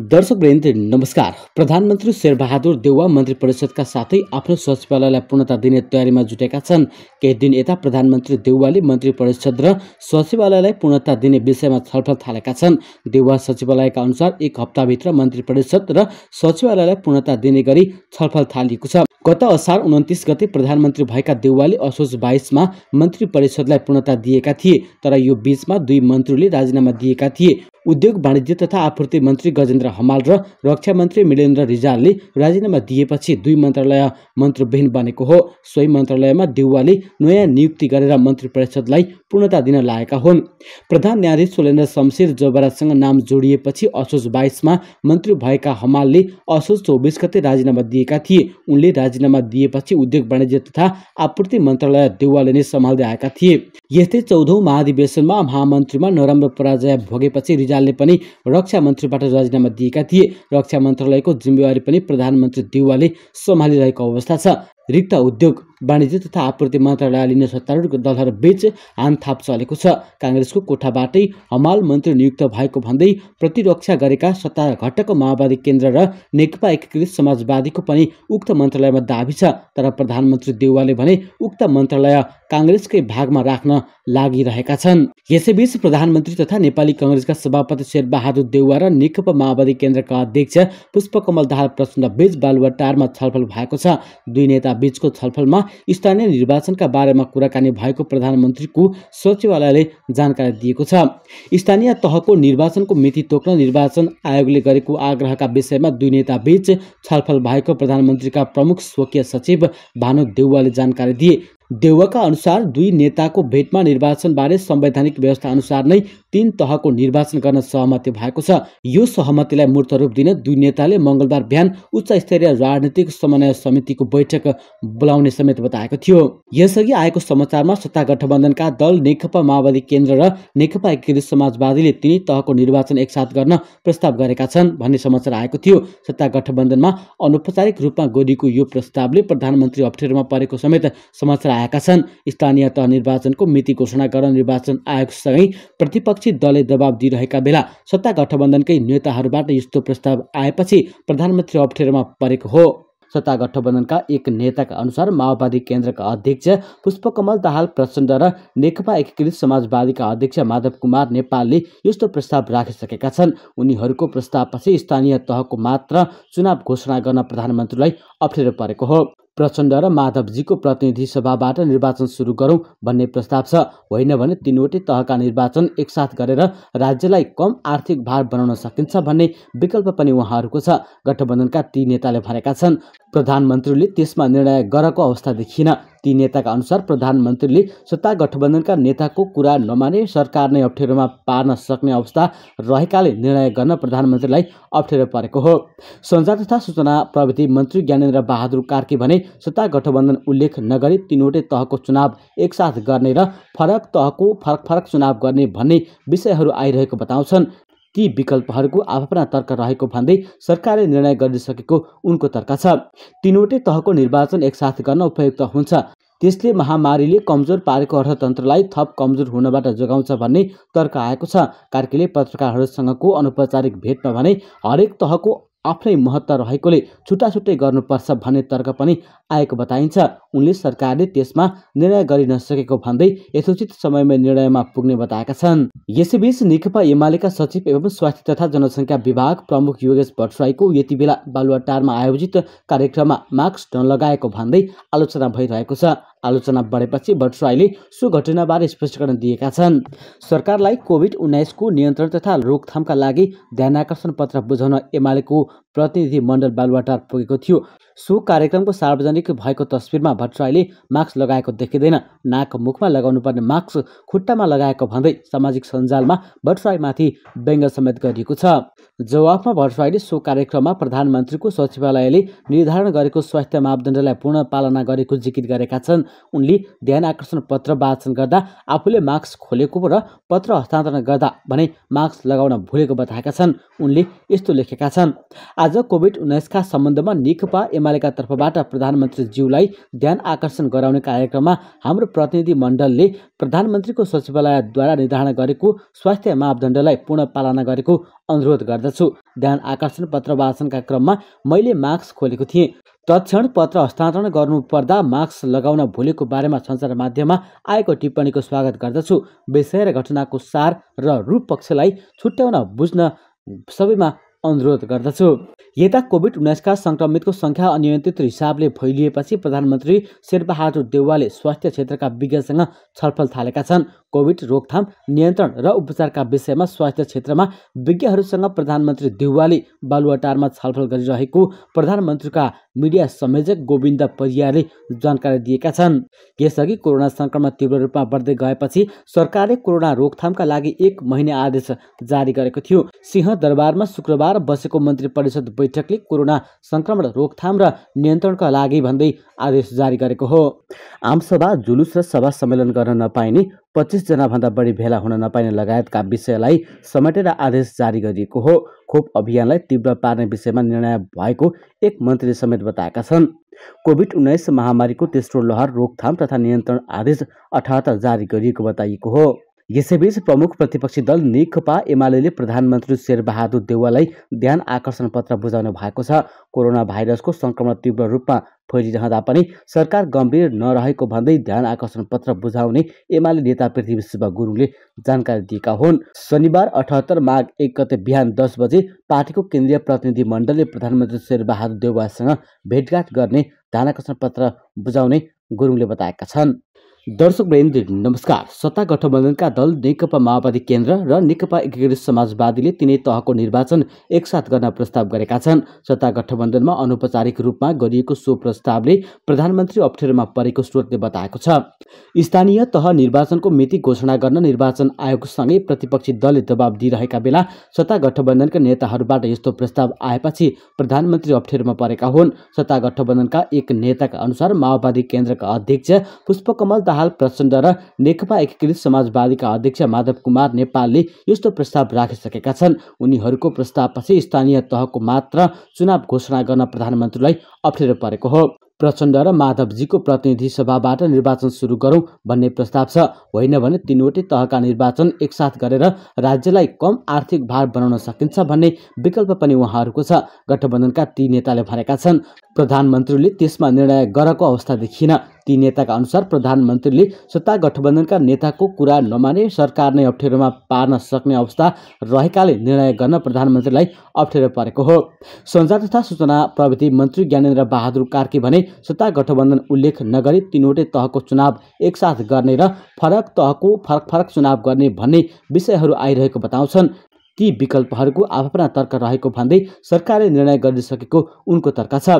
दर्शक वृन्द नमस्कार प्रधानमन्त्री शेरबहादुर देउवा मन्त्री परिषदका साथै आफ्नो सचिवालयलाई पूर्णता दिने तयारीमा जुटेका छन् केही दिन यता प्रधानमन्त्री देउवाले मन्त्री परिषद र सचिवालयलाई पूर्णता दिने विषयमा छलफल थालेका छन् देउवा सचिवालयका अनुसार एक हप्ताभित्र मन्त्री परिषद र सचिवालयलाई पूर्णता दिने गरी छलफल थालिएको छ गत असार उन्तिस गते प्रधानमन्त्री भएका देउवाले असोज बाइसमा मन्त्री परिषदलाई पूर्णता दिएका थिए तर यो बीचमा दुई मन्त्रीले राजीनामा दिएका थिए उद्योग वाणिज्य तथा आपूर्ति मन्त्री गजेन्द्र हमाल र रक्षा मन्त्री मिलेन्द्र रिजालले राजीनामा दिएपछि दुई मन्त्रालय मन्त्रविहीन बनेको हो सोही मन्त्रालयमा देउवाले नयाँ नियुक्ति गरेर मन्त्री परिषदलाई पूर्णता दिन लागेका हुन् प्रधान न्यायाधीश सोलेन्द्र शमशेर जोबरासँग नाम जोडिएपछि असोज बाइसमा मन्त्री भएका हमालले असोज चौबिस गते राजीनामा दिएका थिए उनले राजीनामा दिएपछि उद्योग वाणिज्य तथा आपूर्ति मन्त्रालय देउवाले नै सम्हाल्दै आएका थिए यस्तै चौधौँ महाधिवेशनमा महामन्त्रीमा नराम्रो पराजय भोगेपछि ले पनि रक्षा मन्त्रीबाट राजीनामा दिएका थिए रक्षा मन्त्रालयको जिम्मेवारी पनि प्रधानमन्त्री देउवाले सम्हालिरहेको अवस्था छ रिक्त उद्योग वाणिज्य तथा आपूर्ति मन्त्रालय मन्त्रालयले सत्तारूढ दलहरूबीच हानथाप चलेको छ काङ्ग्रेसको कोठाबाटै हमाल मन्त्री नियुक्त भएको भन्दै प्रतिरक्षा गरेका सत्ता घटक माओवादी केन्द्र र नेकपा एकीकृत समाजवादीको पनि उक्त मन्त्रालयमा दावी छ तर प्रधानमन्त्री देउवाले भने उक्त मन्त्रालय काङ्ग्रेसकै भागमा राख्न लागिरहेका छन् यसैबीच प्रधानमन्त्री तथा नेपाली कङ्ग्रेसका सभापति शेरबहादुर देउवा र नेकपा माओवादी केन्द्रका अध्यक्ष पुष्पकमल दाहाल प्रचण्ड बीच बालुवाटारमा छलफल भएको छ दुई नेता बीचको छलफलमा स्थानीय निर्वाचनका बारेमा कुराकानी भएको प्रधानमन्त्रीको सचिवालयले जानकारी दिएको छ स्थानीय तहको निर्वाचनको मिति तोक्न निर्वाचन आयोगले गरेको आग्रहका विषयमा दुई नेताबीच छलफल भएको प्रधानमन्त्रीका प्रमुख स्वकीय सचिव भानु देउवाले जानकारी दिए देवका अनुसार दुई नेताको भेटमा निर्वाचनबारे संवैधानिक व्यवस्था अनुसार नै तीन तहको निर्वाचन गर्न सहमति भएको छ यो सहमतिलाई मूर्त रूप दिन दुई नेताले मङ्गलबार बिहान उच्च स्तरीय राजनीतिक समन्वय समितिको बैठक बोलाउने समेत बताएको थियो यसअघि आएको समाचारमा सत्ता गठबन्धनका दल नेकपा माओवादी केन्द्र र नेकपा एकीकृत समाजवादीले तिनै तहको निर्वाचन एकसाथ गर्न प्रस्ताव गरेका छन् भन्ने समाचार आएको थियो सत्ता गठबन्धनमा अनौपचारिक रूपमा गरिएको यो प्रस्तावले प्रधानमन्त्री अप्ठ्यारोमा परेको समेत समाचार गराएका छन् स्थानीय तह निर्वाचनको मिति घोषणा गर्न निर्वाचन आयोगसँगै प्रतिपक्षी दलले दबाब दिइरहेका बेला सत्ता गठबन्धनकै नेताहरूबाट यस्तो प्रस्ताव आएपछि प्रधानमन्त्री अप्ठ्यारोमा परेको हो सत्ता गठबन्धनका एक नेताका अनुसार माओवादी केन्द्रका अध्यक्ष पुष्पकमल दाहाल प्रचण्ड र नेकपा एकीकृत समाजवादीका अध्यक्ष माधव कुमार नेपालले यस्तो प्रस्ताव राखिसकेका छन् उनीहरूको प्रस्तावपछि स्थानीय तहको मात्र चुनाव घोषणा गर्न प्रधानमन्त्रीलाई अप्ठ्यारो परेको हो प्रचण्ड र माधवजीको प्रतिनिधि सभाबाट निर्वाचन सुरु गरौँ भन्ने प्रस्ताव छ होइन भने तिनवटै तहका निर्वाचन एकसाथ गरेर राज्यलाई कम आर्थिक भार बनाउन सकिन्छ भन्ने विकल्प पनि उहाँहरूको छ गठबन्धनका ती नेताले भनेका छन् प्रधानमन्त्रीले त्यसमा निर्णय गरेको अवस्था देखिन ती नेताका अनुसार प्रधानमन्त्रीले सत्ता गठबन्धनका नेताको कुरा नमाने सरकार नै अप्ठ्यारोमा पार्न सक्ने अवस्था रहेकाले निर्णय गर्न प्रधानमन्त्रीलाई अप्ठ्यारो परेको हो सञ्चार तथा सूचना प्रविधि मन्त्री ज्ञानेन्द्र बहादुर कार्की भने सत्ता गठबन्धन उल्लेख नगरी तिनवटै तहको चुनाव एकसाथ गर्ने र फरक तहको फरक फरक चुनाव गर्ने भन्ने विषयहरू आइरहेको बताउँछन् ती विकल्पहरूको आफ्ना तर्क रहेको भन्दै सरकारले निर्णय गरिसकेको उनको तर्क छ तिनवटै तहको निर्वाचन एकसाथ गर्न उपयुक्त हुन्छ त्यसले महामारीले कमजोर पारेको अर्थतन्त्रलाई थप कमजोर हुनबाट जोगाउँछ भन्ने तर्क आएको छ कार्कीले पत्रकारहरूसँगको अनौपचारिक भेटमा भने हरेक तहको आफ्नै महत्त्व रहेकोले छुट्टा छुट्टै गर्नुपर्छ भन्ने तर्क पनि आएको बताइन्छ उनले सरकारले त्यसमा निर्णय गरि नसकेको भन्दै यथोचित समयमै निर्णयमा पुग्ने बताएका छन् यसैबीच नेकपा एमालेका सचिव एवं स्वास्थ्य तथा जनसङ्ख्या विभाग प्रमुख योगेश भट्टराईको यति बेला बालुवाटारमा आयोजित कार्यक्रममा मास्क नलगाएको भन्दै आलोचना भइरहेको छ आलोचना बढेपछि भट्टराईले सो घटनाबारे स्पष्टीकरण दिएका छन् सरकारलाई कोभिड उन्नाइसको नियन्त्रण तथा रोकथामका लागि ध्यानाकर्षण पत्र बुझाउन एमालेको प्रतिनिधि मण्डल बालुवाटार पुगेको थियो सो कार्यक्रमको सार्वजनिक भएको तस्विरमा भट्टराईले मास्क लगाएको देखिँदैन नाक मुखमा लगाउनु पर्ने मास्क खुट्टामा लगाएको भन्दै सामाजिक सञ्जालमा भट्टराईमाथि व्यङ्ग समेत गरिएको छ जवाफमा भट्टराईले सो कार्यक्रममा प्रधानमन्त्रीको सचिवालयले निर्धारण गरेको स्वास्थ्य मापदण्डलाई पूर्ण पालना गरेको जिकिर गरेका छन् उनले ध्यान आकर्षण पत्र वाचन गर्दा आफूले मास्क खोलेको र पत्र हस्तान्तरण गर्दा भने मास्क लगाउन भुलेको बताएका छन् उनले यस्तो लेखेका छन् आज कोभिड उन्नाइसका सम्बन्धमा नेकपा एमालेका तर्फबाट प्रधानमन्त्री प्रधानमन्त्रीज्यूलाई ध्यान आकर्षण गराउने कार्यक्रममा हाम्रो प्रतिनिधि मण्डलले प्रधानमन्त्रीको सचिवालयद्वारा निर्धारण गरेको स्वास्थ्य मापदण्डलाई पूर्ण पालना गरेको अनुरोध गर्दछु ध्यान आकर्षण पत्र वाचनका क्रममा मैले मास्क खोलेको थिएँ तत्क्षण पत्र हस्तान्तरण गर्नुपर्दा मास्क लगाउन भोलिको बारेमा सञ्चार माध्यममा आएको टिप्पणीको स्वागत गर्दछु विषय र घटनाको सार र रूप पक्षलाई छुट्याउन बुझ्न सबैमा अनुरोध गर्दछु यता कोभिड उन्नाइसका संक्रमितको संख्या अनियन्त्रित हिसाबले फैलिएपछि प्रधानमन्त्री शेरबहादुर देउवाले स्वास्थ्य क्षेत्रका विज्ञसँग छलफल थालेका छन् कोभिड रोकथाम नियन्त्रण र उपचारका विषयमा स्वास्थ्य क्षेत्रमा विज्ञहरूसँग प्रधानमन्त्री देउवाले बालुवाटारमा छलफल गरिरहेको प्रधानमन्त्रीका मिडिया संयोजक गोविन्द परियारले जानकारी दिएका छन् यसअघि कोरोना सङ्क्रमण तीव्र रूपमा बढ्दै गएपछि सरकारले कोरोना रोकथामका लागि एक महिना आदेश जारी गरेको थियो सिंह दरबारमा शुक्रबार बुधबार बसेको मन्त्री परिषद बैठकले कोरोना सङ्क्रमण रोकथाम र नियन्त्रणका लागि भन्दै आदेश जारी गरेको हो आमसभा जुलुस र सभा सम्मेलन गर्न नपाइने पच्चिसजनाभन्दा बढी भेला हुन नपाइने लगायतका विषयलाई समेटेर आदेश जारी गरिएको हो खोप अभियानलाई तीव्र पार्ने विषयमा निर्णय भएको एक मन्त्रीले समेत बताएका छन् कोभिड उन्नाइस महामारीको तेस्रो लहर रोकथाम तथा नियन्त्रण आदेश अठहत्तर जारी गरिएको बताइएको हो यसैबीच प्रमुख प्रतिपक्षी दल नेकपा एमाले प्रधानमन्त्री शेरबहादुर देउवालाई ध्यान आकर्षण पत्र बुझाउनु भएको छ कोरोना भाइरसको सङ्क्रमण तीव्र रूपमा फैलिरहँदा पनि सरकार गम्भीर नरहेको भन्दै ध्यान आकर्षण पत्र बुझाउने एमाले नेता पृथ्वी शिव गुरुङले जानकारी दिएका हुन् शनिबार अठहत्तर माघ एक गते बिहान दस बजे पार्टीको केन्द्रीय प्रतिनिधि मण्डलले प्रधानमन्त्री शेरबहादुर देउवासँग भेटघाट गर्ने ध्यान आकर्षण पत्र बुझाउने गुरुङले बताएका छन् दर्शक नमस्कार सत्ता गठबन्धनका दल नेकपा माओवादी केन्द्र र नेकपा एकीकृत समाजवादीले तिनै तहको निर्वाचन एकसाथ गर्न प्रस्ताव गरेका छन् सत्ता गठबन्धनमा अनौपचारिक रूपमा गरिएको सो प्रस्तावले प्रधानमन्त्री अप्ठ्यारोमा परेको स्रोतले बताएको छ स्थानीय तह निर्वाचनको मिति घोषणा गर्न निर्वाचन आयोगसँगै प्रतिपक्षी दलले दबाब दिइरहेका बेला सत्ता गठबन्धनका नेताहरूबाट यस्तो प्रस्ताव आएपछि प्रधानमन्त्री अप्ठ्यारोमा परेका हुन् सत्ता गठबन्धनका एक नेताका अनुसार माओवादी केन्द्रका अध्यक्ष पुष्पकमल दाहाल प्रचण्ड र नेकपा एकीकृत समाजवादीका अध्यक्ष माधव कुमार नेपालले यस्तो प्रस्ताव राखिसकेका छन् उनीहरूको प्रस्तावपछि स्थानीय तहको मात्र चुनाव घोषणा गर्न प्रधानमन्त्रीलाई अप्ठ्यारो परेको हो प्रचण्ड र माधवजीको प्रतिनिधि सभाबाट निर्वाचन सुरु गरौँ भन्ने प्रस्ताव छ होइन भने तिनवटै तहका निर्वाचन एकसाथ गरेर राज्यलाई कम आर्थिक भार बनाउन सकिन्छ भन्ने विकल्प पनि उहाँहरूको छ गठबन्धनका ती नेताले भनेका छन् प्रधानमन्त्रीले त्यसमा निर्णय गरेको अवस्था देखिन ती नेताका अनुसार प्रधानमन्त्रीले सत्ता गठबन्धनका नेताको कुरा नमाने सरकार नै अप्ठ्यारोमा पार्न सक्ने अवस्था रहेकाले निर्णय गर्न प्रधानमन्त्रीलाई अप्ठ्यारो परेको हो सञ्चार तथा सूचना प्रविधि मन्त्री ज्ञानेन्द्र बहादुर कार्की भने सत्ता गठबन्धन उल्लेख नगरी तिनवटै तहको चुनाव एकसाथ गर्ने र फरक तहको फरक फरक चुनाव गर्ने भन्ने विषयहरू आइरहेको बताउँछन् ती विकल्पहरूको आफ्ना तर्क रहेको भन्दै सरकारले निर्णय गरिसकेको उनको तर्क छ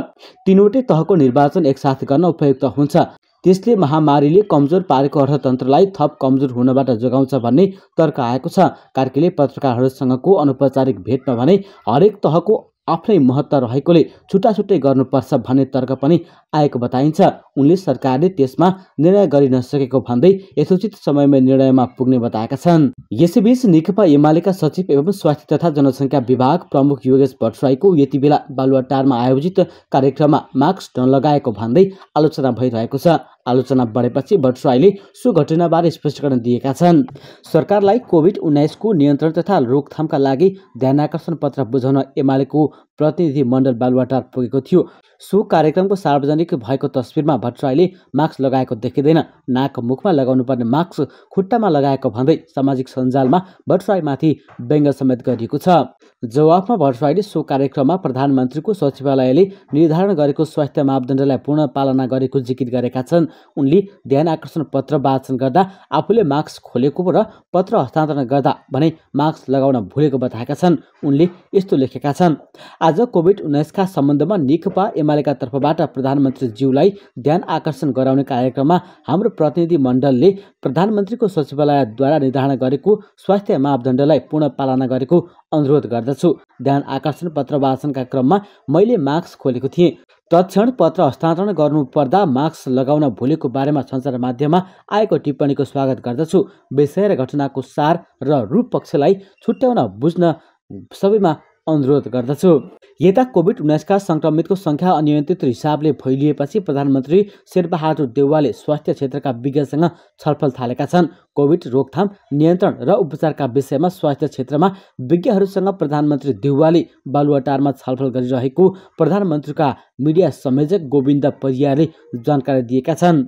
तिनवटै तहको निर्वाचन एकसाथ गर्न उपयुक्त हुन्छ त्यसले महामारीले कमजोर पारेको अर्थतन्त्रलाई थप कमजोर हुनबाट जोगाउँछ भन्ने तर्क आएको छ कार्कीले पत्रकारहरूसँगको अनौपचारिक भेटमा भने हरेक तहको आफ्नै महत्त्व रहेकोले छुट्टा छुट्टै गर्नुपर्छ भन्ने तर्क पनि आएको बताइन्छ उनले सरकारले त्यसमा निर्णय गरि नसकेको भन्दै यथोचित समयमै निर्णयमा पुग्ने बताएका छन् यसैबीच नेकपा एमालेका सचिव एवं स्वास्थ्य तथा जनसङ्ख्या विभाग प्रमुख योगेश भट्टराईको यति बेला बालुवाटारमा आयोजित कार्यक्रममा मास्क नलगाएको भन्दै आलोचना भइरहेको छ आलोचना बढेपछि भट्टराईले सो घटनाबारे स्पष्टीकरण दिएका छन् सरकारलाई कोभिड उन्नाइसको नियन्त्रण तथा रोकथामका लागि ध्यानाकर्षण पत्र बुझाउन एमालेको प्रतिनिधिमण्डल बालुवाटार पुगेको थियो सो कार्यक्रमको सार्वजनिक भएको तस्विरमा भट्टराईले मास्क लगाएको देखिँदैन नाक मुखमा लगाउनुपर्ने मास्क खुट्टामा लगाएको भन्दै सामाजिक सञ्जालमा भट्टराईमाथि व्यङ्ग समेत गरिएको छ जवाफमा भट्टराईले सो कार्यक्रममा प्रधानमन्त्रीको सचिवालयले निर्धारण गरेको स्वास्थ्य मापदण्डलाई पूर्ण पालना गरेको जिकित गरेका छन् उनले ध्यान आकर्षण पत्र वाचन गर्दा आफूले मास्क खोलेको र पत्र हस्तान्तरण गर्दा भने मास्क लगाउन भुलेको बताएका छन् उनले यस्तो लेखेका छन् आज कोभिड उन्नाइसका सम्बन्धमा नेकपा एमालेका तर्फबाट प्रधानमन्त्रीज्यूलाई ध्यान आकर्षण गराउने कार्यक्रममा हाम्रो प्रतिनिधि मण्डलले प्रधानमन्त्रीको सचिवालयद्वारा निर्धारण गरेको स्वास्थ्य मापदण्डलाई पूर्ण पालना गरेको अनुरोध गर्दछु ध्यान आकर्षण पत्र वाचनका क्रममा मैले मास्क खोलेको थिएँ तत्क्षण पत्र हस्तान्तरण गर्नुपर्दा मास्क लगाउन भुलेको बारेमा सञ्चार माध्यममा आएको टिप्पणीको स्वागत गर्दछु विषय र घटनाको सार र रूप पक्षलाई छुट्याउन बुझ्न सबैमा अनुरोध गर्दछु यता कोभिड उन्नाइसका संक्रमितको सङ्ख्या अनियन्त्रित हिसाबले फैलिएपछि प्रधानमन्त्री शेरबहादुर देउवाले स्वास्थ्य क्षेत्रका विज्ञसँग छलफल थालेका छन् कोभिड रोकथाम नियन्त्रण र उपचारका विषयमा स्वास्थ्य क्षेत्रमा विज्ञहरूसँग प्रधानमन्त्री देउवाले बालुवाटारमा छलफल गरिरहेको प्रधानमन्त्रीका मिडिया संयोजक गोविन्द परियारले जानकारी दिएका छन्